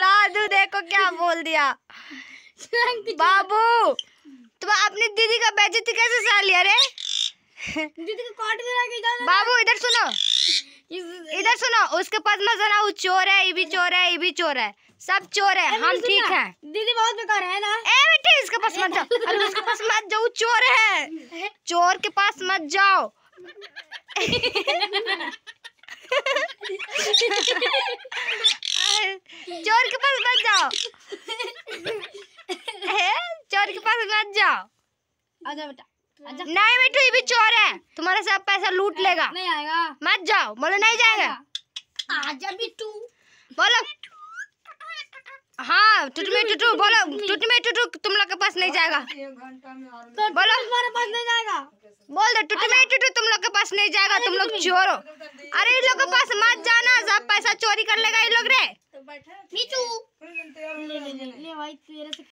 राधू देखो क्या बोल दिया बाबू तुम तो अपनी दीदी का बेजती कैसे सह लिया रे दीदी को काट के बाबू इधर सुनो इधर सुनो उसके पास मत जाना वो चोर है ये भी चोर है ये भी चोर है सब चोर है हम ठीक है दीदी बहुत बेकार है ना ए बेटी इसके पास मत जाओ अरे उसके पास मत जाओ चोर है चोर के पास मत जाओ चोर के पास मत जाओ चोर के पास मत जाओ आजा बेटा नहीं बेटू ये भी चोर है तुम्हारा सब पैसा लूट लेगा नहीं आएगा मत जाओ बोलो नहीं जाएगा आजा बिट्टू बोलो हाँ टुटू में टुटू बोलो टुटू में टुटू तुम लोग के पास नहीं जाएगा तो बोलो तुम्हारे पास नहीं जाएगा बोल दो टुटू में टुटू तुम लोग के पास नहीं जाएगा तुम लोग चोर हो अरे इन लोग के पास मत जाओ सब पैसा चोरी कर लेगा ये लोग रे तो बैठा नीचू ले ले ले भाई तेरे से